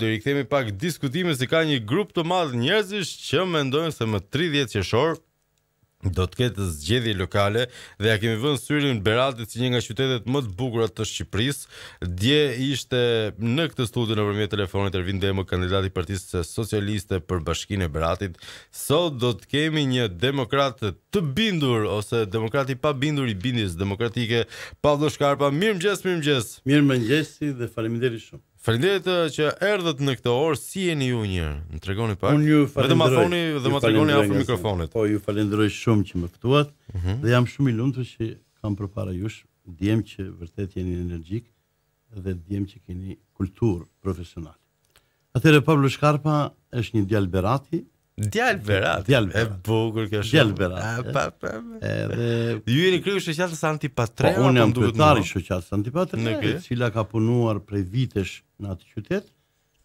Do i kthemi pak diskutime si ka një grup të madh njerëzish që mendojnë se më 30 qershor do të ketë zgjedhje lokale dhe ja kemi vënë syrin Beratit si një nga qytetet më të bukura të Shqipërisë. Dje ishte në këtë studio nëpërmjet telefonit Ervin Demo, kandidat i Partisë Socialiste për Bashkinë e Beratit. Sot do të kemi një demokrat të bindur ose demokrati pa bindur i bindjes demokratike Pavlo Shkarpa. Mirëmëngjes, mirëmëngjes. Mirëmëngjes dhe faleminderit shumë. Faleminderit eh, që erdhët në këtë orë si jeni ju një. Më tregoni pak. Unë ju falenderoj. Vetëm ma dhe më tregoni afër mikrofonit. Po ju falenderoj shumë që më ftuat mhm. dhe jam shumë i lumtur që kam përpara jush. Dijem që vërtet jeni energjik dhe dijem që keni kulturë profesionale. Atëherë Pablo Scarpa është një djalë Berati, Djalë Berat. Djalë Berat. E bukur kjo shumë. Djalë Berat. Pa pa. Edhe ju jeni kryu shoqatës Antipatre, po, unë po jam kryetar i shoqatës Antipatre, e cila ka punuar prej vitesh në atë qytet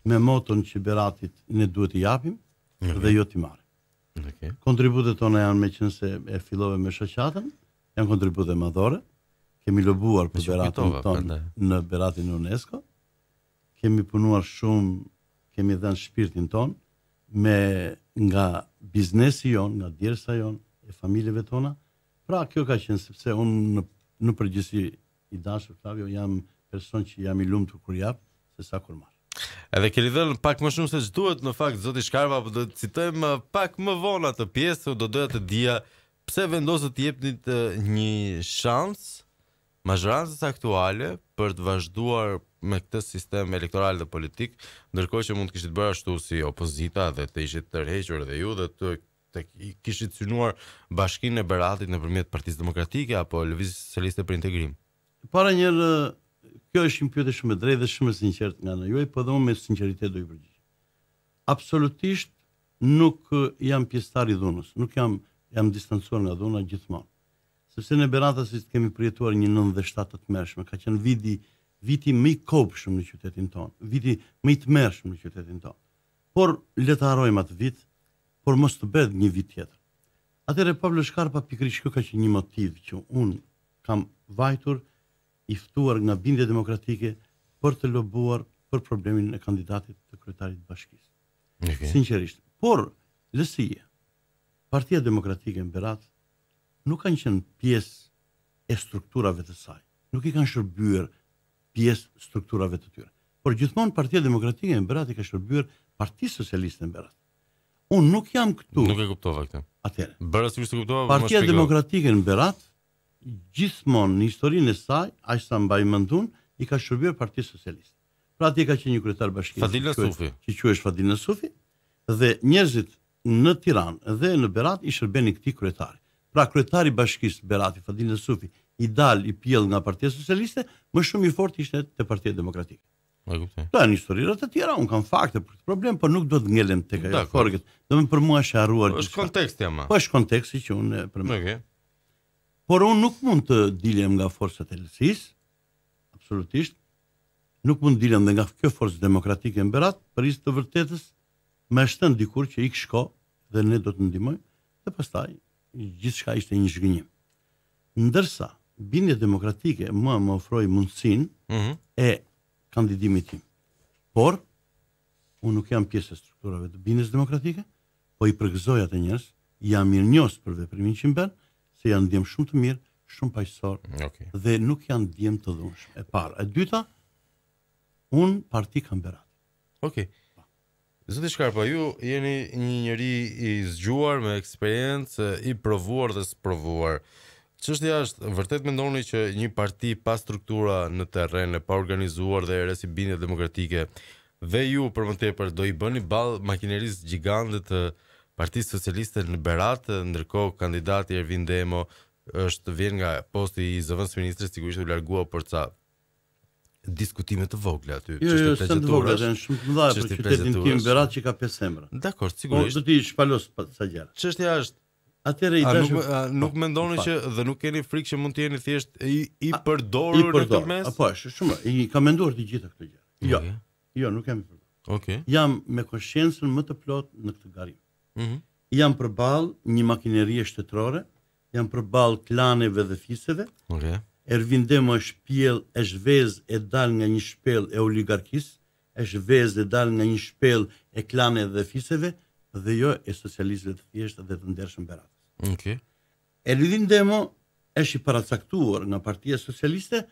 me moton që Beratit ne duhet i japim dhe jo t'i marrim. Okej. Kontributet tona janë me qënë se e filove me shëqatën, janë kontribute madhore, kemi lëbuar për Beratin tonë në Beratin UNESCO, kemi punuar shumë, kemi dhenë shpirtin tonë, me nga biznesi jon, nga djersa jon, e familjeve tona. Pra kjo ka qenë sepse un në, në përgjithësi i dashur Flavio jam person që jam i lumtur kur jap, se sa kur marr. Edhe keni dhën pak më shumë se ç'duhet në fakt zoti Shkarva, po do të citojmë pak më vonë atë pjesë, do doja të dija pse vendosët të jepnit një shans. ë mazhrancës aktuale për të vazhduar me këtë sistem elektoral dhe politik, ndërkohë që mund të kishit bërë ashtu si opozita dhe të ishit tërhequr dhe ju dhe të të kishit synuar bashkinë e Beratit nëpërmjet Partisë Demokratike apo Lëvizjes Socialiste për Integrim. Para një kjo është një pyetje shumë e drejtë dhe shumë e sinqertë nga ana juaj, por dhe unë me sinqeritet do i përgjigj. Absolutisht nuk jam pjesëtar i dhunës, nuk jam jam distancuar nga dhuna gjithmonë sepse në Beranta kemi përjetuar një 97 të mërshme, ka qenë vidi, viti më i kopshëm shumë në qytetin tonë, viti më i të mërshme në qytetin tonë. Por, le të harojmë atë vit, por mos të bedh një vit tjetër. Atëherë Pablo Shkarpa pikrish kjo ka që një motiv që unë kam vajtur, iftuar nga bindje demokratike për të lobuar për problemin e kandidatit të kryetarit bashkisë. Okay. Sinqerisht. Por, lësi. partia demokratike në Beratë nuk kanë qenë pjesë e strukturave të saj. Nuk i kanë shërbyer pjesë strukturave të tyre. Por gjithmonë Partia Demokratike e Berat i ka shërbyer Partisë Socialiste e Berat. Unë nuk jam këtu. Nuk e kuptova këtë. Atëherë. Bëra sikur të kuptova, Partia Demokratike e Berat gjithmonë në historinë e saj, aq sa mbaj mendun, i ka shërbyer Partisë Socialiste. Pra atje ka qenë një kryetar bashkisë. Fadila kërës, Sufi. Që quhesh Fadila Sufi dhe njerëzit në Tiranë dhe në Berat i shërbenin këtij kryetari. Pra kryetari i bashkisë Berati Fadil Nesufi, i dal i pjell nga Partia Socialiste, më shumë i fortë ishte te Partia Demokratike. Ma kuptoj. Tanë pra, historira të tjera, un kam fakte për këtë problem, por nuk do të ngelem tek ajo korgët. Do më për mua është harruar. Po, është konteksti ama. Po është konteksti që un për mua. Okej. Por un nuk mund të dilem nga forcat e lësisë. Absolutisht. Nuk mund të dilem dhe nga kjo forcë demokratike në Berat, për istë të vërtetës, më shtën dikur që ik shko dhe ne do të ndihmojmë dhe pastaj gjithë shka ishte një zhgënjim. Ndërsa, bindje demokratike më më ofroj mundësin mm -hmm. e kandidimit tim. Por, unë nuk jam pjesë e strukturave të bindjes demokratike, po i përgëzoj atë njerëz, jam mirë njësë për veprimin që mbenë, se janë dhjem shumë të mirë, shumë pajësorë, okay. dhe nuk janë dhjem të dhunshëm. E para, e dyta, unë parti kam berat. Okay. Zoti Shkarpa, ju jeni një njeri i zgjuar me eksperiencë, i provuar dhe të provuar. ja është vërtet mendoni që një parti pa struktura në terren e pa organizuar dhe e i bindje demokratike dhe ju për moment do i bëni balë makinerisë gjigande të Partisë Socialiste në Berat, ndërkohë kandidati Ervin Demo është vjen nga posti i zëvendës ministres, sigurisht u largua për ca diskutime të vogla aty. Jo, jo, s'kan të vogla, janë shumë të mëdha për qytetin tim Berat që ka 5 emra. Dakor, po, sigurisht. Po të di shpalos pa sa gjëra. Çështja është Atëherë i dashur, nuk, nuk po, mendoni po. që dhe nuk keni frikë që mund të jeni thjesht i, i përdorur në këtë mes? Po, është shumë, i kam menduar të gjitha këto gjëra. Jo. Okay. Jo, nuk kemi problem. Okej. Okay. Jam me konsciencën më të plot në këtë garim. Mhm. Mm jam përballë një makinerie shtetërore, jam përballë klaneve dhe fiseve. Okej. Okay. Ervin Demo është pjell, është vez e dal nga një shpel e oligarkis, është vez e dal nga një shpel e klane dhe fiseve, dhe jo e socialistëve të thjeshtë dhe të ndershën beratë. Okay. Ervin Demo është i paracaktuar nga partia socialiste,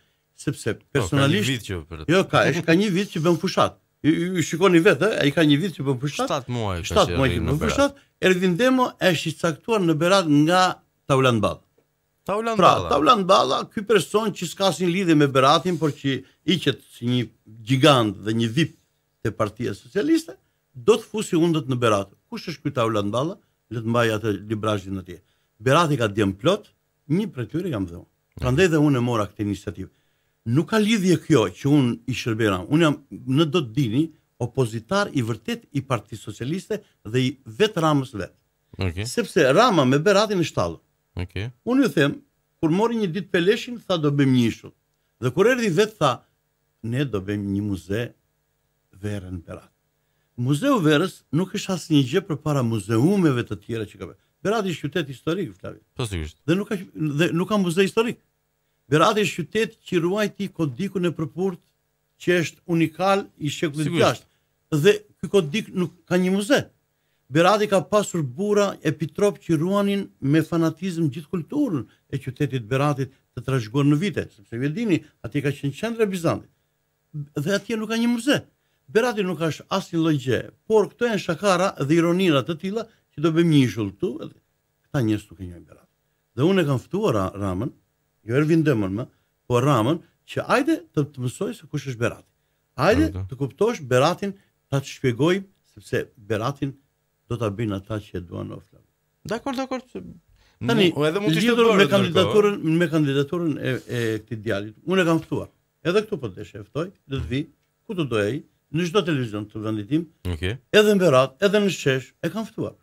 sepse personalisht... Oh, ka një vit që për... Jo, ka, është ka një vit që bën fushat. Ju shikoni vetë, e i ka një vit që bën fushat. 7 muaj, 7 muaj që fushat. Ervin Demo është i caktuar në berat nga Taulan Badë. Tavlan pra, Balla. Balla, ky person që s'ka asnjë lidhje me Beratin, por që iqet si një gigant dhe një VIP te Partia Socialiste, do të fusi undët në Berat. Kush është ky Tavlan Balla? Le të mbaj atë librazhin atje. Berati ka djem plot, një prej tyre jam dhënë. Prandaj dhe unë mora këtë iniciativë. Nuk ka lidhje kjo që un i shërbera. Un jam në do të dini opozitar i vërtet i Partisë Socialiste dhe i vetë Ramës vet. Okay. Sepse Rama me Beratin në shtallur. Okay. Unë ju them, kur mori një ditë peleshin, tha do bëjmë një ishull. Dhe kur erdi vetë tha, ne do bëjmë një muze verën për atë. Muzeu verës nuk është asnjë gjë për para muzeumeve të tjera që ka bërë. Berati është qytet historik, Flavi. sigurisht. Dhe nuk ka, dhe nuk ka muze historik. Berati është qytet që ruajti kodikun e përpurt që është unikal i shekullit të gjashtë. Dhe ky kodik nuk ka një muze. Berati ka pasur bura e që ruanin me fanatizm gjithë kulturën e qytetit Beratit të trashëguar në vite, sepse ju dini, aty ka qenë qendra Bizantit. Dhe aty nuk ka një muze. Berati nuk ka asnjë lloj gje, por këto janë shakara dhe ironira të tilla që do bëjmë një ishull këtu. Këta njerëz nuk e njohin Beratin. Dhe unë e kam ftuar Ramën, jo Ervin Demën, po Ramën, që ajde të të mësoj se kush është Berati. Ajde të kuptosh Beratin, ta të shpjegoj sepse Beratin do ta bëjnë ata që duan ofta. Dakor, dakor. Tani, Mu, edhe mund të ishte me kandidaturën, me kandidaturën e e këtij djalit. Unë e kam ftuar. Edhe këtu po të shëftoj, do të vi, ku të doja në çdo televizion të vendit tim. Okej. Okay. Edhe në Berat, edhe në Shesh, e kam ftuar.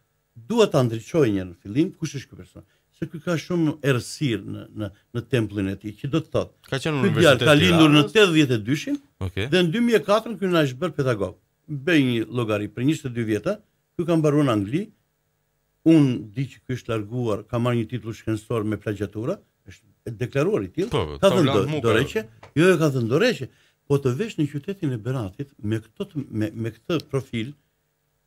Dua ta ndriçoj një në fillim, kush është ky person? Se ky ka shumë errësirë në në në templin e tij, që do të thotë. Ka qenë në universitet. Ka lindur në 82-shin. Okay. Dhe në 2004 ky na është bërë pedagog. Bëj një llogari për 22 vjetë, Ky ka mbaruar në Angli. Un di që ky është larguar, ka marrë një titull shkencor me plagjatura, është deklaruar i tillë. Po, jo, jo, ka thënë do, do jo e ka thënë do po të vesh në qytetin e Beratit me këtë të, me, me këtë profil,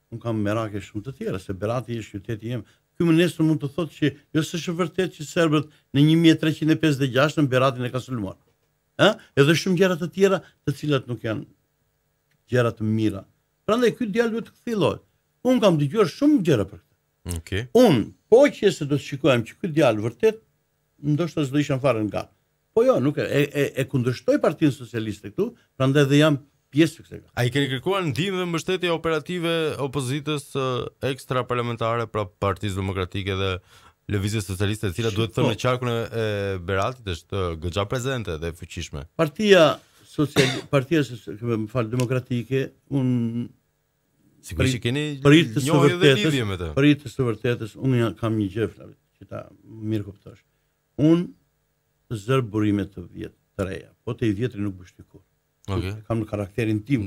un kam merake shumë të tjera se Berati është qyteti im. Ky më nesër mund të thotë që jo se është vërtet që serbët në 1356 në Beratin e ka sulmuar. Ë? Edhe shumë gjëra të tjera të cilat nuk janë gjëra të mira. Prandaj ky djalë duhet të kthillohet. Un kam dëgjuar shumë gjëra për këtë. Okej. Okay. Un po që se do të shikojmë që ky djalë vërtet ndoshta s'do ishin fare nga. Po jo, nuk e e, e, kundërshtoi Partinë Socialiste këtu, prandaj dhe jam pjesë të kësaj. Ai keni kërkuar ndihmë dhe mbështetje operative opozitës ekstra parlamentare pra Partisë Demokratike dhe lëvizjes socialiste, e cila duhet të thënë në po. qarkun e Beratit është gëgja prezente dhe fuqishme. Partia Social Partia më fal, Demokratike, un Sigurisht që keni për të së vërtetës, të. Për të së vërtetës, unë kam një gjë flavit, që ta mirë kuptosh. Unë zër burime të vjet, të reja, po të i vjetri nuk bështi Okej. Okay. Kam në karakterin tim,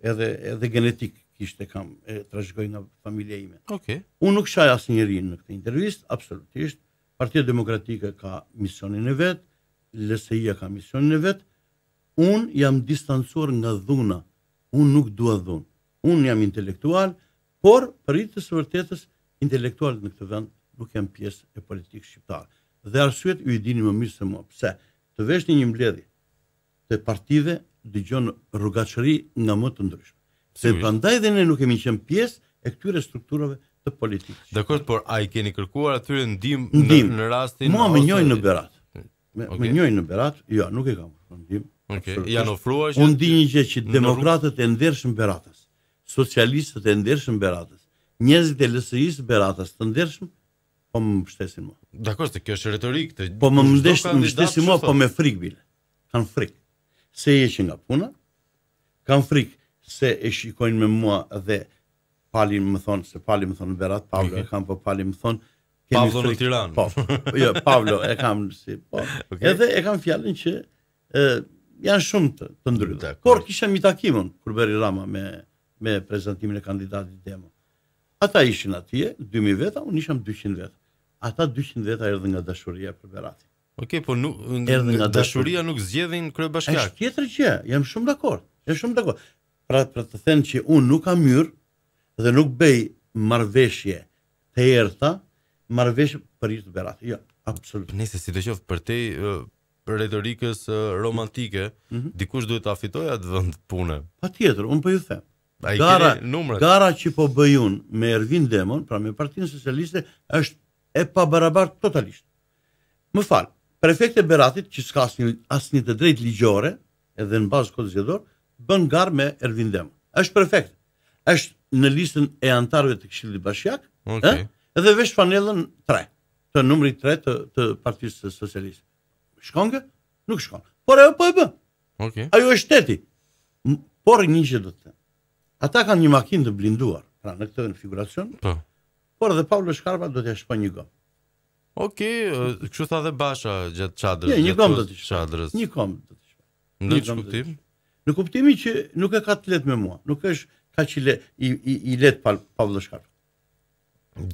edhe, edhe genetik e kam, e trashgoj nga familje ime. Okay. Unë nuk shaj asë njëri në këtë intervjist, absolutisht, Partia Demokratike ka misionin e vetë, lsi ka misionin e vetë, unë jam distancuar nga dhuna, unë nuk dua dhunë unë jam intelektual, por për rritës vërtetës, intelektual në këtë vend nuk jam pjesë e politikë shqiptarë. Dhe arsyet ju i dini më mirë se mua. Pse? Të vesh një mbledhje të partive dëgjon rrugaçëri nga më të ndryshme. Se prandaj dhe ne nuk kemi qenë pjesë e këtyre strukturave të politikës. Dakor, por a i keni kërkuar atyre ndihmë ndim. në, në rastin Mua më njojnë në Berat. Me, njojnë në Berat, jo, nuk e kam. Ndim. Okay. Janë ofruar që Unë di një që demokratët e ndershëm Beratës socialistët e ndershëm Beratës, njerëzit e LSI-s Beratës të ndershëm, po më mbështesin mua. Dakor, se kjo është retorik, të po më mbështesin mua, po me frik bile. Kan frik. Se je që nga puna, kan frik se e shikojnë me mua dhe pali më thonë, se pali më thonë Berat, Pavlo okay. e mhm. kam, po pali më thonë, Pavlo në Tiranë. Po, jo, Pavlo e kam si, po. Okay. Edhe e kam fjalën që janë shumë të, të ndryshme. Por kisha mi takimin kur bëri Rama me me prezentimin e kandidatit demo. Ata ishin atje, 2000 veta, unë isham 200 veta. Ata 200 veta erdhën nga dashuria për Berati. Ok, po nuk, erdhën nga dashuria nuk zgjedhin krye bashkiak. Është tjetër gjë, jam shumë dakord. Jam shumë dakord. Pra për të thënë që unë nuk kam hyr dhe nuk bëj marrveshje të errta, marrveshje për ishtë Berati. Jo, absolut. Nëse si të qoftë për te për retorikës romantike, mm -hmm. dikush duhet ta fitojë atë vend pune. Patjetër, un po ju them gara, gara që po bëjun me Ervin Demon, pra me partinë socialiste, është e pa barabar totalisht. Më falë, prefekt e Beratit, që s'ka asni, asni të drejt ligjore, edhe në bazë kodës gjedor, bën garë me Ervin Demon. është prefekt. është në listën e antarve të këshillit bashkjak, okay. edhe vesh panelën 3, të numri 3 të, të partisë socialiste. Shkon kë? Nuk shkon. Por ajo po e bën. Okay. Ajo është shteti. Por një gjë do të thënë. Ata kanë një makinë të blinduar, pra në këtë konfiguracion. Po. Por edhe Paulo Shkarpa do t'ja shpoj një gomë. Okej, okay, kështu tha dhe Basha gjatë çadrës. Ja, jo, një gomë do të çadrës. Një gomë do të shpoj. Në kuptim? Në kuptimin që nuk e ka të lehtë me mua, nuk është kaq i i i let pa Paulo Shkarpa.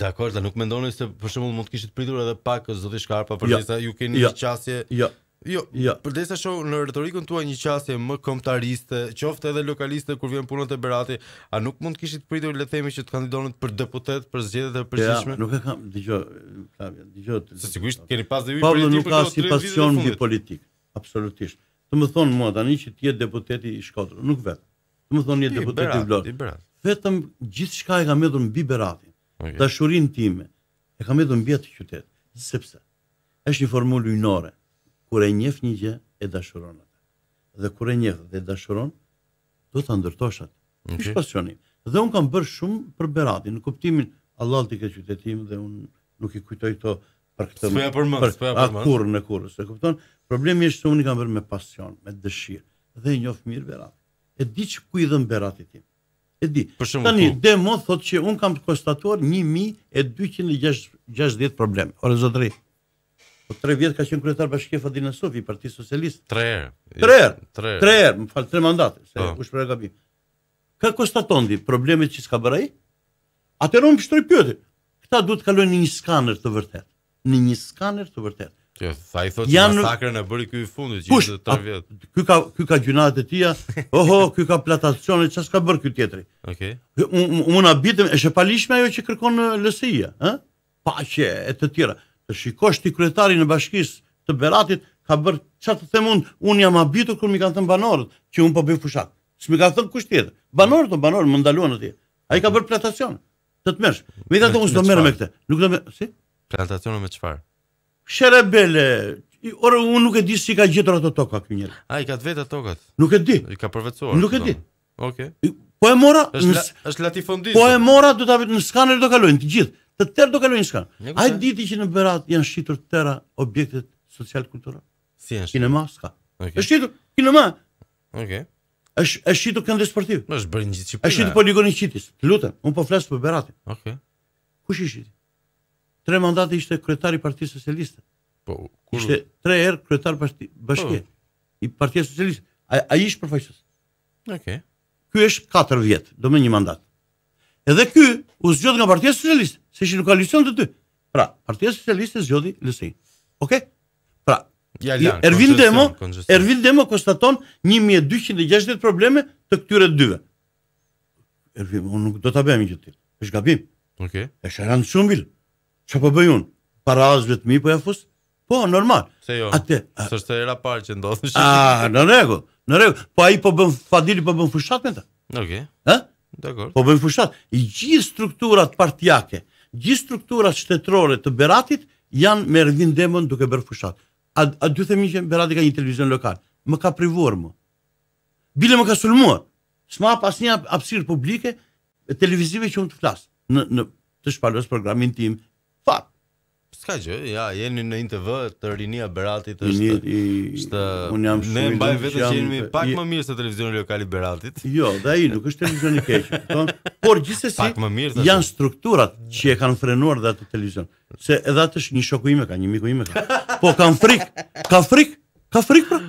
Dakor, dhe nuk mendoni se për shembull mund të kishit pritur edhe pak zoti Shkarpa, jo. përse ja. ju keni jo. një ja. qasje. Jo. Ja Jo, ja. Jo. për desa në retorikën tua një qasje më kombëtariste, qofte edhe lokaliste kur vjen punën të berati, a nuk mund kishit pritur le themi që të kandidonit për deputet, për zgjedhjet dhe për Jo, Ja, nuk e kam, digjo, Flavia, digjo... Se sigurisht, keni pas dhe ju për një tjipë të pasion mbi politik, Absolutisht. të të thonë mua të që të të deputeti i Shkodrës, nuk të të të të një deputet i të Vetëm gjithçka e kam të mbi Beratin. të të të të të të të të të të të të të kur e njeh një gjë e dashuron atë. Dhe kur e njeh dhe e dashuron, do ta ndërtosh atë. Okay. Kish pasioni. Dhe un kam bër shumë për Beratin, në kuptimin Allahu ti ka qytetim dhe un nuk i kujtoj këto për këtë. Po ja për mend, po ja për mend. Kurrë në kurrë, e kupton? Problemi është se un i kam bër me pasion, me dëshirë. Dhe e njoh mirë Beratin. E di ç ku i dhën Beratit tim. E di. Tani demo thotë që un kam konstatuar 1260 probleme. Ora zotëri. Po tre vjet ka qenë kryetar bashkisë Fadina Sofi, Parti Socialist. Tre herë. Tre herë. Tre më fal, tre mandate, se po. u shpreh gabim. Ka konstaton di problemet që s'ka bërë ai? Atë rom shtroi pyetje. Këta duhet kalojnë në një skaner të vërtetë, Në një skaner të vërtetë. Kjo sa i thotë Janë... masakrën e bëri këy i fundit që ishte tre vjet. Ky ka ky ka gjunat e tija. Oho, ky ka platacione, çfarë s'ka bër ky tjetri? Okej. Okay. Unë un, un, un, un, un, un, un, un, un, un, un, un, un, un, un, un, të shikosh ti kryetarin e bashkisë të Beratit ka bërë ça të them unë un jam habitur kur mi kanë thënë banorët që un po bëj fushat. S'më ka thënë kush tjetër. Banorët o banorë më ndaluan atje. Ai ka bërë plantacion. Të të mersh. Me ta unë mos do merr me këtë. Nuk do me si? Plantacion me çfarë? Sherebele. Ora un nuk e di si ka gjetur ato toka këy njerëz. Ai ka vetë ato tokat. Nuk e di. I ka përvetsuar. Nuk e di. Okej. Okay. Po e mora, është është latifondist. Po e mora do ta në skaner do kalojnë të gjithë të tërë do kalojnë shka. Ai ditë që në Berat janë shitur të tëra objektet social kulturore. Si janë? Kinema s'ka. Është shitur kinema. Okej. Okay. Është është shitur këndë sportiv. Në është bërë një disiplinë. Është shitur poligonin Qitis. Lutem, un po flas për Beratin. Okej. Okay. Kush ishit? Tre mandate ishte kryetari i Partisë Socialiste. Po, kur ishte tre herë kryetar parti bashkie po. i Partisë Socialiste. Ai ai ishte përfaqësues. Okej. Okay. Ky është 4 vjet, do më një mandat. Edhe ky u zgjodh nga Partia Socialiste se ishin në koalicion të dy. Pra, Partia Socialiste zgjodhi LSI. Okej? Okay? Pra, ja, ja, Ervin Demo, Ervin Demo konstaton 1260 probleme të këtyre dyve. Ervin, unë nuk do ta bëjmë një gjithë. Është gabim. Okej. Okay. Është rand shumë vil. Çfarë po Para Parazh vet mi po ja fus. Po, normal. Se jo. Atë, s'është era parë që ndodhesh. Ah, në rregull. Në rregull. Po ai po bën fadili po bën fushat me ta. Okej. Okay. Ë? Dakor. Po bën fushat. I gjithë strukturat partijake, gjithë struktura shtetërore të Beratit janë me rëndin demon duke bërë fushat. A, a dy themi që Berati ka një televizion lokal? Më ka privuar më. Bile më ka sulmuar. Sma pas një apsir publike, televizive që unë të flasë, në, në, të shpalës programin tim, fakt. Ska gjë, ja, jeni në INTV, të rinia Beratit është... I, jam shumë... Ne mbaj vetë që jemi jo, pak më mirë se lokal lokali Beratit. Jo, dhe i nuk është televizion i keqë. Por gjithse si, janë strukturat që e kanë frenuar dhe atë televizion. Se edhe atë është një shoku ime ka, një miku ime ka. Po, kanë frik, ka frik, ka frik, pra.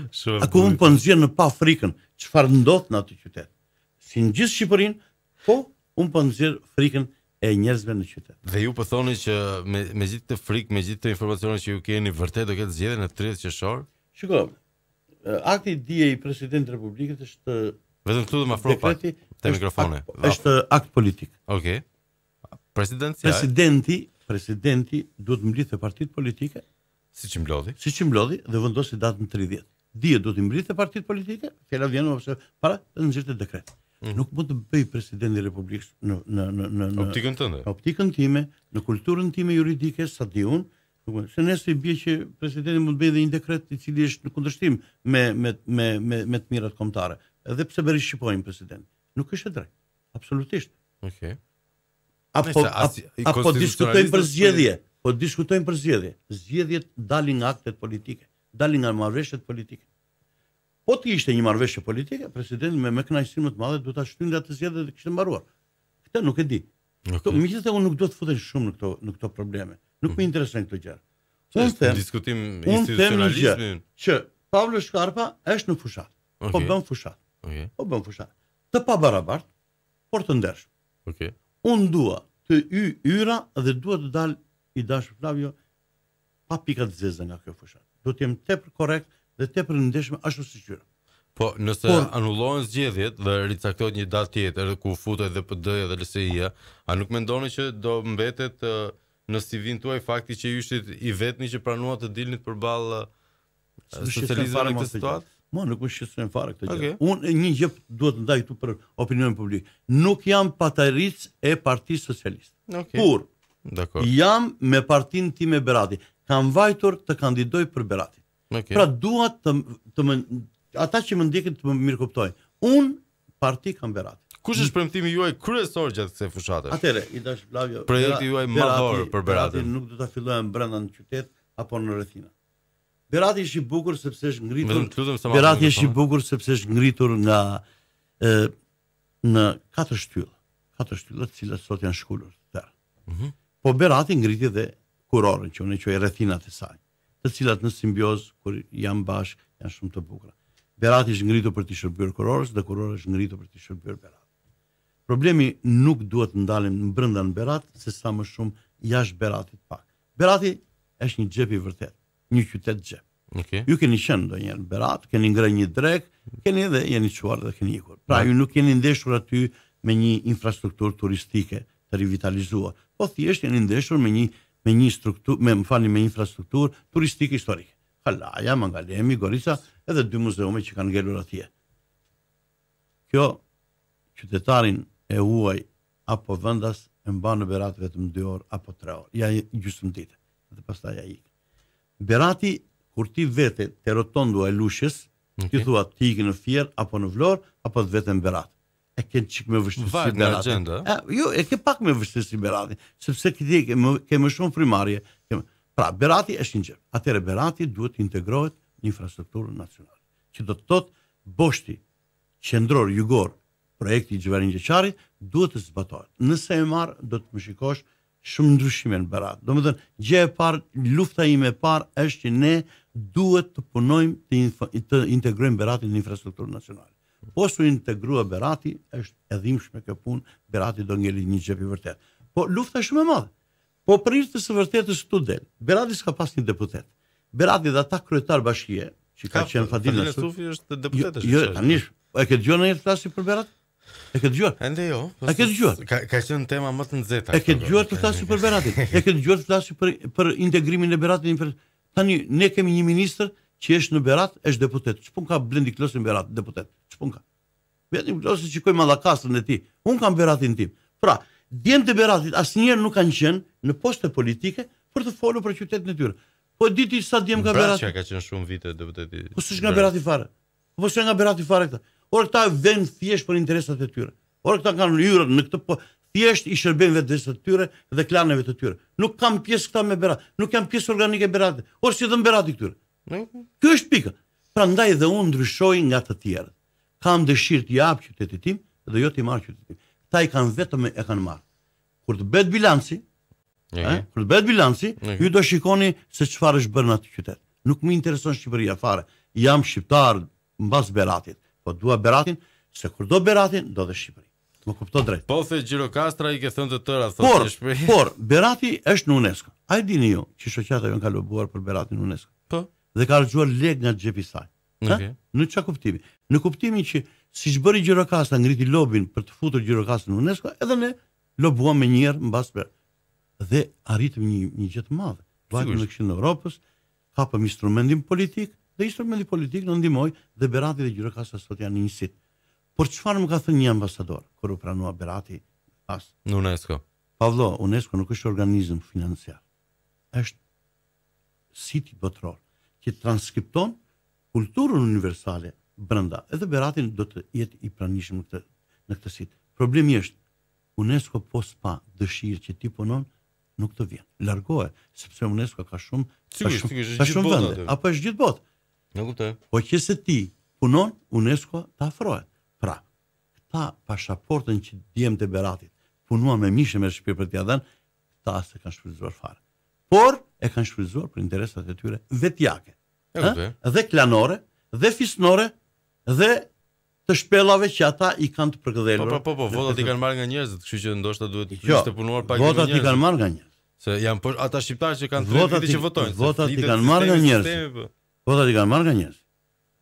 A ku unë po nxjerr në pa frikën, çfarë farë në atë qytetë. Si në gjithë Shqipërinë, po, unë po nxjerr frikën e njerëzve në qytet. Dhe ju po thoni që me me gjithë të frikë, me gjithë të informacionet që ju keni, vërtet do ketë zgjedhjen në 30 qershor? Shiko, akti i dije i presidentit të Republikës është vetëm këtu do më afro pa te mikrofoni. Është akt politik. Okej. Okay. Presidenti, presidenti, presidenti duhet të partitë politike, siç i mblodhi. Siç i mblodhi dhe vendosi datën 30. Dije do të të partitë politike, fjala vjen ose para të nxjerrë dekret. Mhm. nuk mund të bëj presidenti i Republikës në në në në në optikën tënde. Në optikën time, në kulturën time juridike sa di unë, do të se nëse i bie që presidenti mund të bëjë dhe një dekret i cili është në kundërshtim me me me me me të mirat kombëtare, edhe pse bëri shqipojnë presidenti, nuk është e drejtë. Absolutisht. Okej. Okay. Apo Nese, apo diskutojmë për zgjedhje, po diskutojmë për zgjedhje. Zgjedhjet dalin nga aktet politike, dalin nga marrëveshjet politike. Po ti ishte një marrëveshje politike, presidenti me mëkënaqësi më të madhe do ta shtynte atë zgjedhje që kishte mbaruar. Këtë nuk e di. Okay. Kto miqëse unë nuk do të futesh shumë në këto në këto probleme. Nuk hmm. më interesën këto gjëra. Po është një diskutim që Pavlo Skarpa është në fushat. Po okay. Po bën fushat. Okay. Po bën fushat. Të pa barabart, por të ndersh. Okej. Okay. Unë dua të y yra dhe dua të dal i dashur Flavio pa pikat të nga kjo fushat. Do të jem tepër korrekt, dhe tepër në ndeshme ashtu si qyra. Po, nëse anullohen zgjedhjet dhe ricaktohet një datë tjetër ku futet dhe PD-ja dhe LSI-ja, a nuk mendoni që do mbetet në sivin tuaj fakti që ishit i vetëni që pranuat të dilnit balë socializmit në këtë situatë? Mo, nuk më shqetësojnë farë këtë okay. Unë një gjë duhet të ndaj këtu për opinionin publik. Nuk jam pataric e Partisë Socialiste. Okay. Kur? Dakor. Jam me partinë time Berati. Kam vajtur të kandidoj për Berati. Okay. Pra dua të të më ata që më ndjekin të më mirë kuptojnë. Un parti kam Berat. Kush është premtimi juaj kryesor gjatë kësaj fushate? Atëre, i dash Flavio. Projekti juaj madhor për Beratin. Berati nuk do ta fillojmë brenda në qytet apo në rrethina. Berati është i bukur sepse është ngritur. berati është i bukur sepse është ngritur nga ë në katër shtyllë. Katër shtyllë të cilat sot janë shkullur. Mhm. Mm po Berati ngriti dhe kurorën që unë e quaj rrethinat e saj të cilat në simbioz kur janë bash janë shumë të bukura. Berati është ngritur për të shërbyer kurorës dhe kurorë është ngritur për të shërbyer Berat. Problemi nuk duhet të ndalem në brenda në Berat, se sa më shumë jashtë Beratit pak. Berati është një xhep i vërtet, një qytet xhep. Okej. Okay. Ju keni qenë ndonjëherë në Berat, keni ngrënë një drek, keni edhe jeni çuar dhe keni ikur. Pra ju nuk keni ndeshur aty me një infrastruktur turistike të rivitalizuar. Po thjesht jeni ndeshur me një me një strukturë, me falni me infrastrukturë turistike historike. Halaja, Mangalemi, Gorica, edhe dy muzeume që kanë ngelur atje. Kjo qytetarin e huaj apo vendas e mban në berat vetëm 2 orë apo 3 orë. Ja gjysmë ditë. pas pastaj ja ik. Berati kur ti vete te rotonda e Lushës, okay. ti thua ti ikën në Fier apo në Vlorë apo vetëm në Berat e kënë qikë me vështirësi me Jo, e ke pak me vështësi me radhën, sepse këti ke ke më shumë primarje. Pra, Berati është një gjë. Atëherë Berati duhet të integrohet në infrastrukturën nacionale, që do të thotë boshti qendror jugor, projekti i qeverisë gjeçarit duhet të zbatohet. Nëse e marr, do të më shikosh shumë ndryshime në Berat. Domethënë, gjë e parë, lufta i e parë është që ne duhet të punojmë të, të integrojmë Beratin në infrastrukturën nacionale. Posu integrua Berati është e dhimbshme kjo punë, Berati do ngeli një çepi vërtet. Po lufta shumë e madhe. Po prish të së vërtetës këtu del. Berati s'ka pas një deputet. Berati dha ata kryetar bashkie, që ka qenë Fadil Nasufi është deputetësh. Jo, jo tani e këtë dëgjuar ndonjë flas për Berati? E këtë dëgjuar? Ende jo. Po A këtë dëgjuar? Ka ka qenë tema më të nxehtë. E këtë dëgjuar të flasë për Beratin? E këtë dëgjuar të flasë për për integrimin e Beratit në tani ne kemi një ministër që është në Berat, është deputet. Çfarë ka blendi klosin Berat, deputet çpun ka. Vetëm do shikoj mallakastën e tij. Un kam beratin tim. Pra, djem të beratit asnjëherë nuk kanë qenë në postë politike për të folur për qytetin e tyre. Po diti sa djem ka berat. Ka qenë shumë vite do të di. Po i fare. Po s'ka nga i fare këta. Ora këta vënë thjesht për interesat e tyre. Ora këta kanë hyrë në këtë po thjesht i shërbejnë vetë të tyre dhe klaneve të tyre. Nuk kam pjesë këta me berat. Nuk kam pjesë organike berat. Ose si dhëm berat i këtyre. Ky është pika. Prandaj dhe unë ndryshoj nga të tjerë kam dëshirë të jap qytetit tim dhe jo të marr qytetin. Ta i kanë vetëm e kanë marr. Kur të bëhet bilanci, ëh, eh, kur të bëhet bilanci, ju do shikoni se çfarë është bërë në atë qytet. Nuk më intereson Shqipëria fare. Jam shqiptar mbas Beratit, po dua Beratin, se kur do Beratin, do dhe Shqipëri. Më kupton drejt. Po the Gjirokastra i ke thënë të tëra thotë por, Por Berati është në UNESCO. Ai dini ju që shoqata jon ka lobuar për Beratin në UNESCO. Po. Dhe ka rrugjuar lek nga xhepi i saj. Okay. Në çka kuptimi? Në kuptimin që siç bëri Gjirokasta ngriti lobin për të futur Gjirokastrën në UNESCO, edhe ne lobuam më një herë mbas për dhe arritëm një një gjë të madhe. Vajtë në këshillën në Evropës, hapëm instrumentin politik dhe instrumenti politik në ndimoj dhe Berati dhe Gjirokasta sot janë njësit. Por çfarë më ka thënë një ambasador kur u pranua Berati pas në UNESCO? Pavlo, UNESCO nuk është organizëm financiar. Është siti botror që transkripton kulturën universale brenda. Edhe Berati do të jetë i pranishëm në këtë në këtë sit. Problemi është UNESCO po spa dëshirë që ti punon nuk të vjen. Largohet, sepse UNESCO ka shumë ka shumë, ka shumë vende, apo është gjithë botë. e kuptoj. Po që se ti punon, UNESCO ta afrohet. Pra, ta pasaportën që djem të Beratit punuan me mishë me shpirë për t'ja dhenë, ta se kanë shpërzuar fare. Por, e kanë shpërzuar për interesat e tyre vetjake dhe klanore dhe fisnore dhe të shpellave që ata i kanë të përkëdhelur. Po po po, po votat i kanë marrë nga njerëzit, kështu që ndoshta duhet jo, të ishte punuar pak më shumë. Po. Votat i kanë marrë nga njerëzit. Se janë po ata shqiptarë që kanë drejtë të votojnë. Votat i kanë marrë nga njerëzit. Votat i kanë marrë nga njerëzit.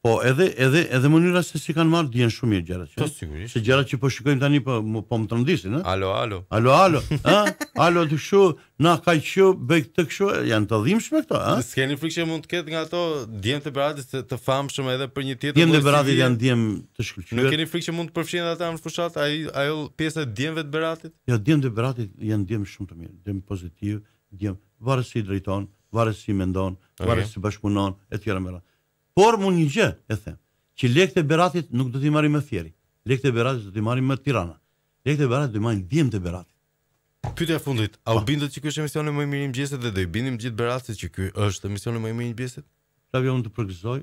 Po, edhe edhe edhe mënyra se si kanë marrë dihen shumë mirë gjërat. Po sigurisht. Se gjërat që po shikojmë tani po po më trondisin, ha? Alo, alo. Alo, alo. Ha? alo, të kshu, na ka qiu bëj të kshu, janë të dhimbshme këto, ha? S'keni frikë që mund të ketë nga ato dihen të beratit të, të famshëm edhe për një tjetër. Dihen të beratit janë dihen të shkëlqyer. Nuk keni frikë që mund të përfshihen ata në fushat, ai ajo pjesa e dihenve të beratit? Jo, dihen të beratit janë dihen shumë të mirë, dihen pozitiv, dihen varësi drejton, varësi mendon, varësi bashkëpunon, etj. Por mund një gjë, e them, që lekët e beratit nuk do t'i marim më fjeri. Lekët e beratit do t'i marim më tirana. Lekët e beratit do t'i marim dhjem të beratit. Pyetja e fundit, a u bindet se ky është emisioni më i mirë i mëjesit dhe do i bindim gjithë beratit që ky është emisioni më i mirë i mëjesit? Tavë unë të përgëzoj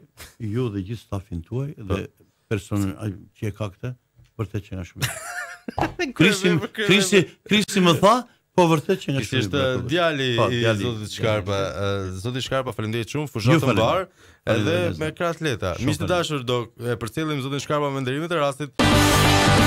ju dhe gjithë stafin tuaj dhe personin që e ka këtë për të nga shumë. Krisi, Krisi, Krisi më tha, po vërtet që na shumë. djali i Zotit Shkarpa, Zoti Shkarpa, faleminderit shumë, fushat mbar. Edhe me krahas leta. Miq të dashur, do e përcjellim zotin Shkarpa me ndërimin e rastit.